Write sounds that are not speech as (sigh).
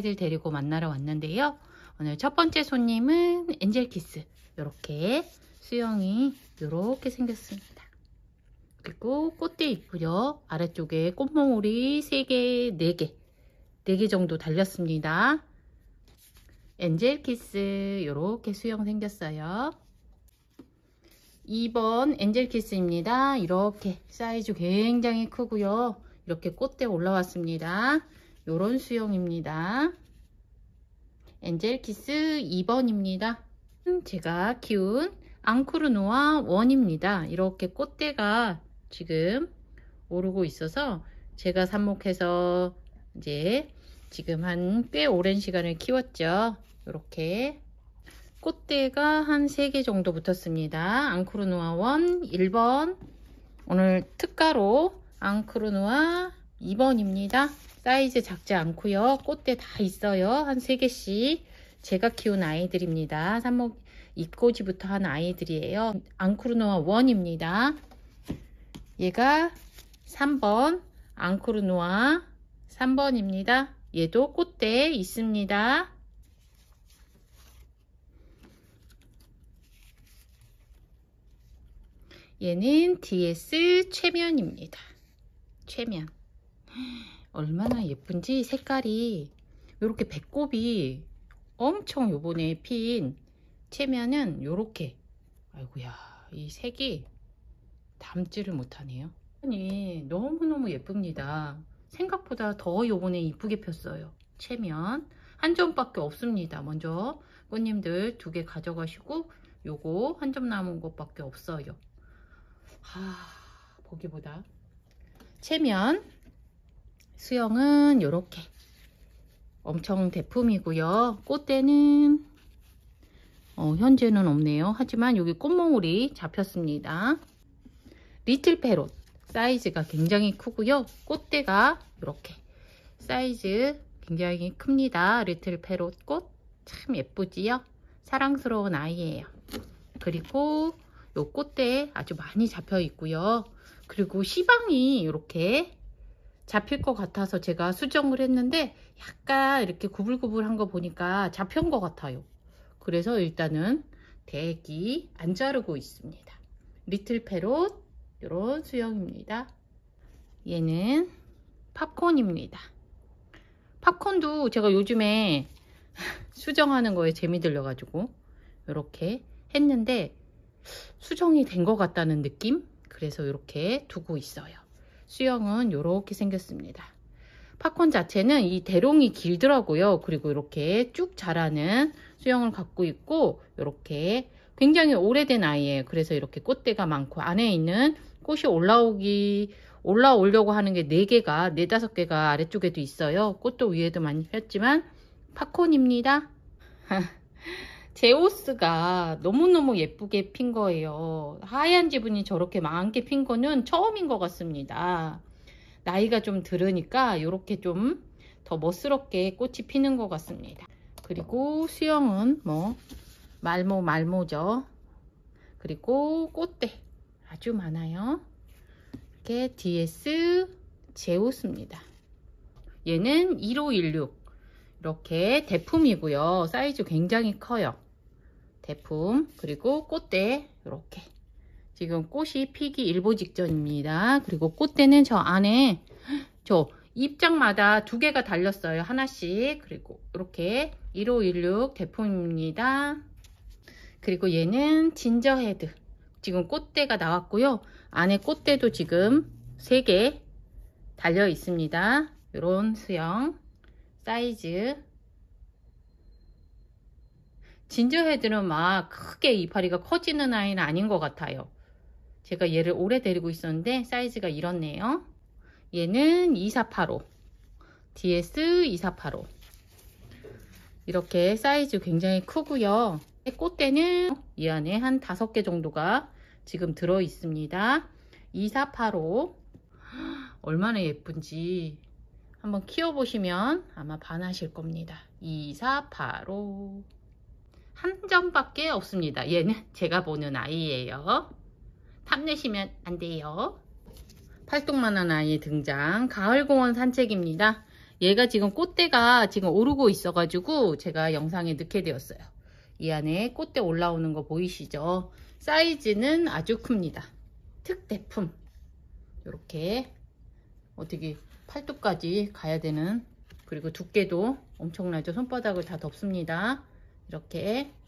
아이들 데리고 만나러 왔는데요. 오늘 첫 번째 손님은 엔젤키스 이렇게 수영이 이렇게 생겼습니다. 그리고 꽃대 있고요. 아래쪽에 꽃몽울이 3개, 4개, 4개 정도 달렸습니다. 엔젤키스 이렇게 수영 생겼어요. 2번 엔젤키스입니다. 이렇게 사이즈 굉장히 크고요. 이렇게 꽃대 올라왔습니다. 요런 수영입니다. 엔젤키스 2번입니다. 음, 제가 키운 앙크루노아 원입니다. 이렇게 꽃대가 지금 오르고 있어서 제가 삽목해서 이제 지금 한 꽤 오랜 시간을 키웠죠. 이렇게 꽃대가 한 3개 정도 붙었습니다. 앙크루노아 원 1번 오늘 특가로 앙크루노아 2번입니다. 사이즈 작지 않고요. 꽃대 다 있어요. 한 3개씩 제가 키운 아이들입니다. 삽목 잎꽂지부터한 아이들이에요. 앙크루노아 1입니다. 얘가 3번 앙크루노아 3번입니다. 얘도 꽃대 있습니다. 얘는 DS 최면입니다. 최면. 얼마나 예쁜지 색깔이 이렇게 배꼽이 엄청 요번에 핀 채면은 요렇게 아이고야 이 색이 담지를 못하네요 아니 너무너무 예쁩니다 생각보다 더 요번에 이쁘게 폈어요 채면 한 점밖에 없습니다 먼저 꽃님들 두 개 가져가시고 요거 한 점 남은 것밖에 없어요 아 보기보다 채면 수영은 이렇게 엄청 대품이고요. 꽃대는 어, 현재는 없네요. 하지만 여기 꽃몽울이 잡혔습니다. 리틀 페롯 사이즈가 굉장히 크고요. 꽃대가 이렇게 사이즈 굉장히 큽니다. 리틀 페롯 꽃 참 예쁘지요? 사랑스러운 아이예요. 그리고 이 꽃대에 아주 많이 잡혀 있고요. 그리고 시방이 이렇게 잡힐 것 같아서 제가 수정을 했는데 약간 이렇게 구불구불한 거 보니까 잡힌 것 같아요. 그래서 일단은 대기 안 자르고 있습니다. 리틀 페롯 이런 수영입니다. 얘는 팝콘입니다. 팝콘도 제가 요즘에 (laughs) 수정하는 거에 재미 들려가지고 이렇게 했는데 수정이 된 것 같다는 느낌? 그래서 이렇게 두고 있어요. 수영은 이렇게 생겼습니다. 팝콘 자체는 이 대롱이 길더라고요. 그리고 이렇게 쭉 자라는 수영을 갖고 있고 이렇게 굉장히 오래된 아이예요. 그래서 이렇게 꽃대가 많고 안에 있는 꽃이 올라오기 올라오려고 하는 게 4개가 4, 5개가 아래쪽에도 있어요. 꽃도 위에도 많이 폈지만 팝콘입니다. (laughs) 제오스가 너무너무 예쁘게 핀 거예요. 하얀 지분이 저렇게 많게 핀 거는 처음인 것 같습니다. 나이가 좀 들으니까 이렇게 좀 더 멋스럽게 꽃이 피는 것 같습니다. 그리고 수영은 뭐 말모 말모죠. 그리고 꽃대 아주 많아요. 이렇게 DS 제우스입니다. 얘는 1516 이렇게 대품이고요. 사이즈 굉장히 커요. 제품 그리고 꽃대 이렇게 지금 꽃이 피기 일보 직전입니다. 그리고 꽃대는 저 안에 저 입장마다 두 개가 달렸어요. 하나씩 그리고 이렇게 1516 제품입니다. 그리고 얘는 진저헤드 지금 꽃대가 나왔고요. 안에 꽃대도 지금 3개 달려 있습니다. 요런 수영 사이즈 진저헤드는 막 크게 이파리가 커지는 아이는 아닌 것 같아요. 제가 얘를 오래 데리고 있었는데 사이즈가 이렇네요. 얘는 2485 DS2485 이렇게 사이즈 굉장히 크고요. 꽃대는 이 안에 한 5개 정도가 지금 들어 있습니다. 2485 얼마나 예쁜지 한번 키워보시면 아마 반하실 겁니다. 2485한 점밖에 없습니다. 얘는 제가 보는 아이예요. 탐내시면 안 돼요. 팔뚝만한 아이의 등장 가을공원 산책입니다. 얘가 지금 꽃대가 지금 오르고 있어가지고 제가 영상에 넣게 되었어요. 이 안에 꽃대 올라오는 거 보이시죠? 사이즈는 아주 큽니다. 특대품 이렇게 어떻게 팔뚝까지 가야 되는 그리고 두께도 엄청나죠. 손바닥을 다 덮습니다. 이렇게